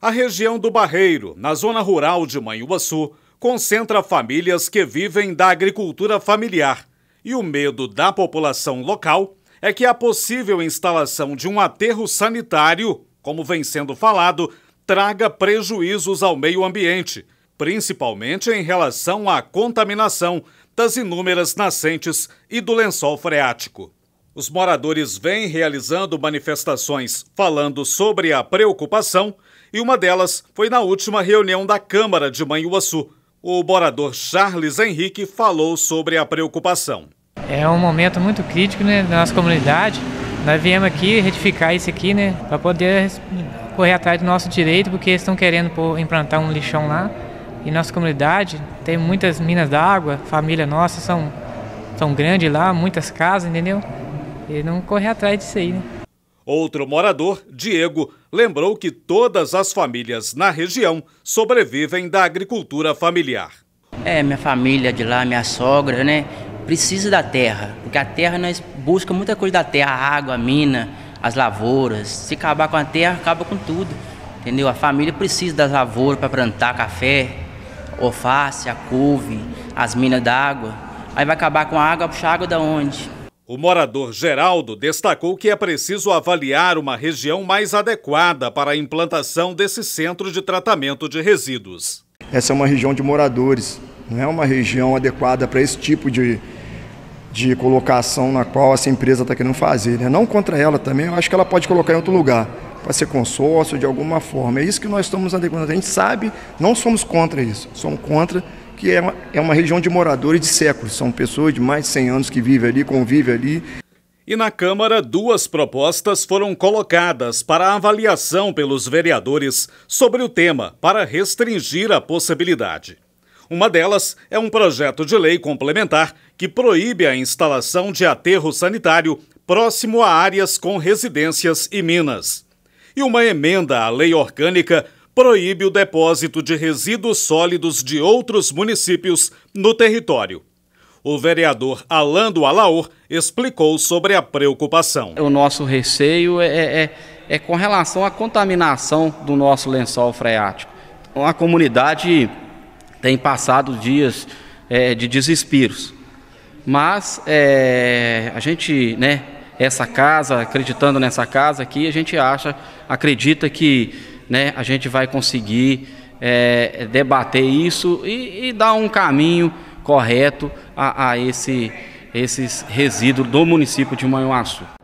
A região do Barreiro, na zona rural de Manhuaçu, concentra famílias que vivem da agricultura familiar. E o medo da população local é que a possível instalação de um aterro sanitário, como vem sendo falado, traga prejuízos ao meio ambiente, principalmente em relação à contaminação das inúmeras nascentes e do lençol freático. Os moradores vêm realizando manifestações falando sobre a preocupação e uma delas foi na última reunião da Câmara de Manhuaçu. O morador Charles Henrique falou sobre a preocupação. É um momento muito crítico né, na nossa comunidade. Nós viemos aqui retificar isso aqui, né, para poder correr atrás do nosso direito, porque eles estão querendo pô, implantar um lixão lá. E nossa comunidade tem muitas minas d'água, família nossa são, são grandes lá, muitas casas, entendeu? e não correr atrás disso aí, né? Outro morador, Diego, lembrou que todas as famílias na região sobrevivem da agricultura familiar. É, minha família de lá, minha sogra, né? Precisa da terra, porque a terra nós busca muita coisa da terra, a água, a mina, as lavouras. Se acabar com a terra, acaba com tudo. Entendeu? A família precisa das lavouras para plantar café, alface, a couve, as minas d'água. Aí vai acabar com a água, puxar água da onde? O morador Geraldo destacou que é preciso avaliar uma região mais adequada para a implantação desse centro de tratamento de resíduos. Essa é uma região de moradores, não é uma região adequada para esse tipo de, de colocação na qual essa empresa está querendo fazer. Né? Não contra ela também, eu acho que ela pode colocar em outro lugar, para ser consórcio de alguma forma. É isso que nós estamos adequando. A gente sabe, não somos contra isso, somos contra que é uma, é uma região de moradores de séculos, são pessoas de mais de 100 anos que vivem ali, convivem ali. E na Câmara, duas propostas foram colocadas para avaliação pelos vereadores sobre o tema, para restringir a possibilidade. Uma delas é um projeto de lei complementar que proíbe a instalação de aterro sanitário próximo a áreas com residências e minas. E uma emenda à lei orgânica proíbe o depósito de resíduos sólidos de outros municípios no território. O vereador Alando Alaor explicou sobre a preocupação. O nosso receio é, é, é, é com relação à contaminação do nosso lençol freático. uma comunidade tem passado dias é, de desesperos. Mas é, a gente, né, essa casa, acreditando nessa casa aqui, a gente acha, acredita que né, a gente vai conseguir é, debater isso e, e, dar um caminho correto a, a esse, esses resíduos do município de Manhuaçu.